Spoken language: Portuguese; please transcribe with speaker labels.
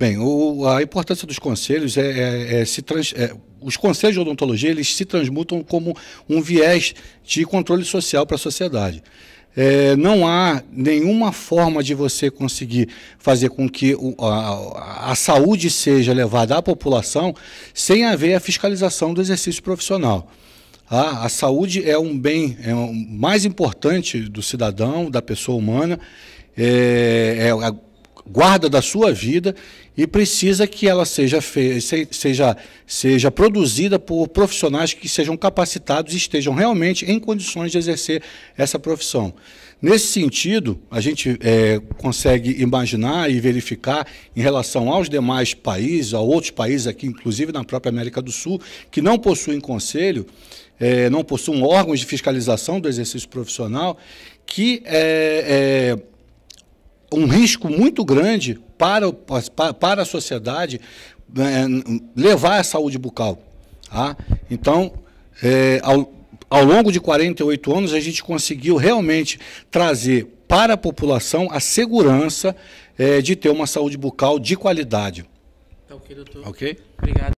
Speaker 1: Bem, o, a importância dos conselhos é, é, é se trans, é, os conselhos de odontologia eles se transmutam como um viés de controle social para a sociedade. É, não há nenhuma forma de você conseguir fazer com que o, a, a, saúde seja levada à população sem haver a fiscalização do exercício profissional. a saúde é um bem é um, mais importante do cidadão, da pessoa humana. é, é guarda da sua vida e precisa que ela seja, seja, seja produzida por profissionais que sejam capacitados e estejam realmente em condições de exercer essa profissão. Nesse sentido, a gente é, consegue imaginar e verificar em relação aos demais países, a outros países aqui, inclusive na própria América do Sul, que não possuem conselho, é, não possuem órgãos de fiscalização do exercício profissional, que é, é um risco muito grande para, para a sociedade né, levar a saúde bucal. Tá? Então, é, ao, ao longo de 48 anos, a gente conseguiu realmente trazer para a população a segurança é, de ter uma saúde bucal de qualidade. Tá ok, doutor. Ok? Obrigado.